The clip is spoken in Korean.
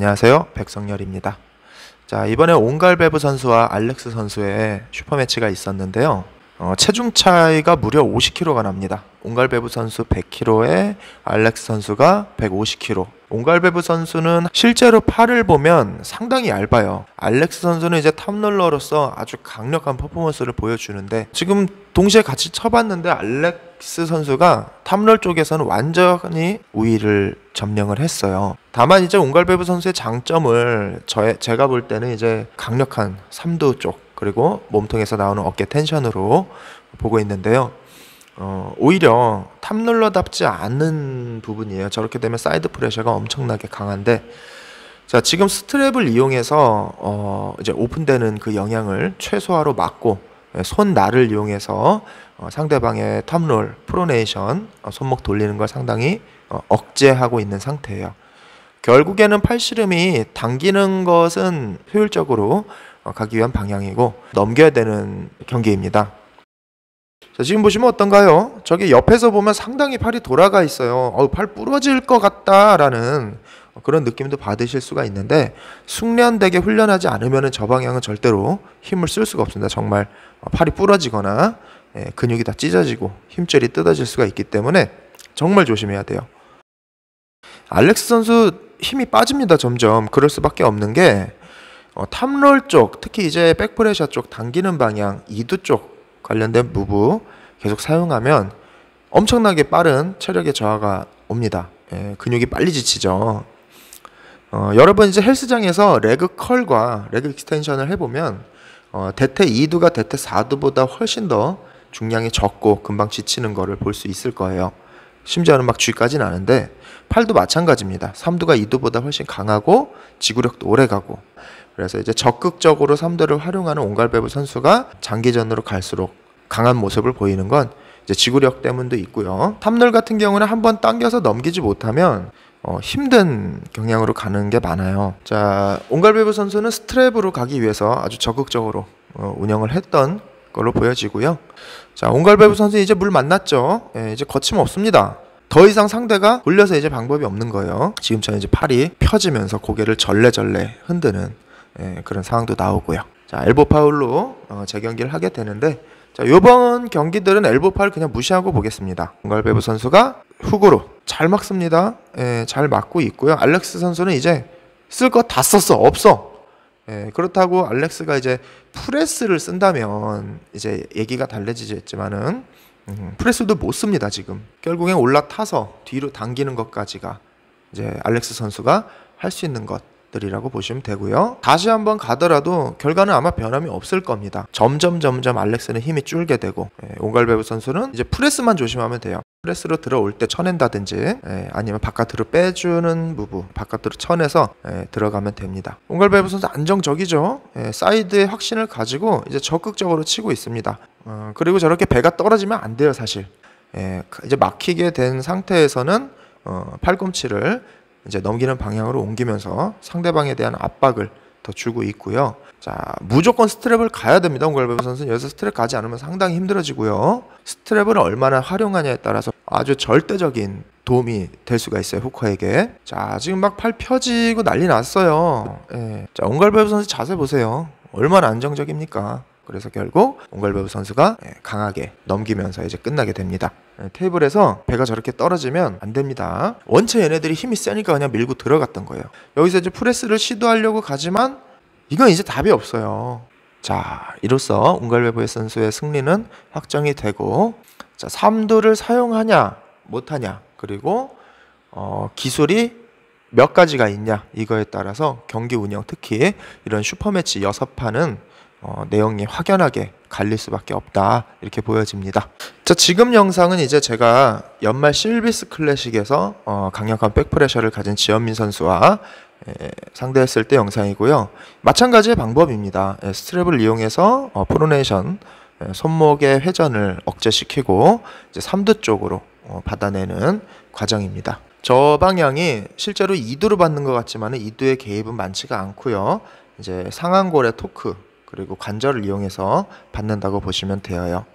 안녕하세요. 백성열입니다. 자, 이번에 온갈 베브 선수와 알렉스 선수의 슈퍼매치가 있었는데요. 어, 체중 차이가 무려 50kg가 납니다. 온갈베브 선수 100kg에 알렉스 선수가 150kg. 온갈베브 선수는 실제로 팔을 보면 상당히 얇아요. 알렉스 선수는 이제 탑롤러로서 아주 강력한 퍼포먼스를 보여주는데 지금 동시에 같이 쳐봤는데 알렉스 선수가 탑롤 쪽에서는 완전히 우위를 점령을 했어요. 다만 이제 온갈베브 선수의 장점을 저, 제가 볼 때는 이제 강력한 3두쪽 그리고 몸통에서 나오는 어깨 텐션으로 보고 있는데요. 어, 오히려 탑롤러답지 않은 부분이에요. 저렇게 되면 사이드 프레셔가 엄청나게 강한데 자 지금 스트랩을 이용해서 어, 이제 오픈되는 그 영향을 최소화로 막고 예, 손 날을 이용해서 어, 상대방의 탑롤, 프로네이션, 어, 손목 돌리는 걸 상당히 어, 억제하고 있는 상태예요. 결국에는 팔씨름이 당기는 것은 효율적으로 가기 위한 방향이고 넘겨야 되는 경기입니다. 자, 지금 보시면 어떤가요? 저기 옆에서 보면 상당히 팔이 돌아가 있어요. 어, 팔 부러질 것 같다라는 그런 느낌도 받으실 수가 있는데 숙련되게 훈련하지 않으면 저 방향은 절대로 힘을 쓸 수가 없습니다. 정말 팔이 부러지거나 예, 근육이 다 찢어지고 힘줄이 뜯어질 수가 있기 때문에 정말 조심해야 돼요. 알렉스 선수 힘이 빠집니다. 점점 그럴 수밖에 없는 게 어, 탑롤 쪽, 특히 이제 백프레셔 쪽 당기는 방향, 이두 쪽 관련된 무브 계속 사용하면 엄청나게 빠른 체력의 저하가 옵니다. 예, 근육이 빨리 지치죠. 어, 여러분 이제 헬스장에서 레그 컬과 레그 익스텐션을 해보면 어, 대퇴 2두가 대퇴 4두보다 훨씬 더 중량이 적고 금방 지치는 것을 볼 수 있을 거예요. 심지어는 막 G까지는 아는데 8도 마찬가지입니다. 3도가 2도보다 훨씬 강하고 지구력도 오래가고 그래서 이제 적극적으로 3도를 활용하는 온갈배부 선수가 장기전으로 갈수록 강한 모습을 보이는 건 이제 지구력 때문도 있고요. 3롤 같은 경우는 한번 당겨서 넘기지 못하면 어, 힘든 경향으로 가는 게 많아요. 자, 온갈배부 선수는 스트랩으로 가기 위해서 아주 적극적으로 어, 운영을 했던 걸로 보여지고요. 자, 온갈베브 선수 는 이제 물 만났죠. 예, 이제 거침없습니다. 더 이상 상대가 돌려서 이제 방법이 없는 거예요. 지금처럼 이제 팔이 펴지면서 고개를 절레절레 흔드는 예, 그런 상황도 나오고요. 자, 엘보 파울로 어, 재경기를 하게 되는데 자, 요번 경기들은 엘보 파울 그냥 무시하고 보겠습니다. 온갈베브 선수가 훅으로 잘 막습니다. 예, 잘 막고 있고요. 알렉스 선수는 이제 쓸 거 다 썼어. 없어. 예, 그렇다고 알렉스가 이제 프레스를 쓴다면 이제 얘기가 달라지겠지만은 음, 프레스도 못 씁니다 지금 결국엔 올라타서 뒤로 당기는 것까지가 이제 알렉스 선수가 할 수 있는 것 들이라고 보시면 되고요. 다시 한번 가더라도 결과는 아마 변함이 없을 겁니다. 점점 점점 알렉스는 힘이 줄게 되고 예, 온갈베브 선수는 이제 프레스만 조심하면 돼요. 프레스로 들어올 때 쳐낸다든지 예, 아니면 바깥으로 빼주는 무브 바깥으로 쳐내서 예, 들어가면 됩니다. 온갈베브 선수 안정적이죠. 예, 사이드의 확신을 가지고 이제 적극적으로 치고 있습니다. 어, 그리고 저렇게 배가 떨어지면 안 돼요 사실. 예, 그 이제 막히게 된 상태에서는 어, 팔꿈치를 이제 넘기는 방향으로 옮기면서 상대방에 대한 압박을 더 주고 있고요. 자, 무조건 스트랩을 가야 됩니다. 홍갈베브 선수는 여기서 스트랩 가지 않으면 상당히 힘들어지고요. 스트랩을 얼마나 활용하냐에 따라서 아주 절대적인 도움이 될 수가 있어요. 후커에게. 자, 지금 막 팔 펴지고 난리 났어요. 예. 자, 홍갈베브 선수 자세 보세요. 얼마나 안정적입니까? 그래서 결국 옹골베브 선수가 예, 강하게 넘기면서 이제 끝나게 됩니다. 예, 테이블에서 배가 저렇게 떨어지면 안 됩니다. 원체 얘네들이 힘이 세니까 그냥 밀고 들어갔던 거예요. 여기서 이제 프레스를 시도하려고 가지만 이건 이제 답이 없어요. 자, 이로써 옹갈베브의 선수의 승리는 확정이 되고 자, 3두를 사용하냐 못하냐 그리고 어, 기술이 몇 가지가 있냐 이거에 따라서 경기 운영 특히 이런 슈퍼매치 6판은 어, 내용이 확연하게 갈릴 수밖에 없다 이렇게 보여집니다. 자 지금 영상은 이제 제가 연말 실비스 클래식에서 어, 강력한 백프레셔를 가진 지현민 선수와 에, 예, 상대했을 때 영상이고요. 마찬가지의 방법입니다. 에, 예, 스트랩을 이용해서 어, 프로네이션 에, 예, 손목의 회전을 억제시키고 이제 3두 쪽으로 어, 받아내는 과정입니다. 저 방향이 실제로 2두로 받는 것 같지만 2두의 개입은 많지가 않고요. 이제 상완골의 토크 그리고 관절을 이용해서 받는다고 보시면 되어요.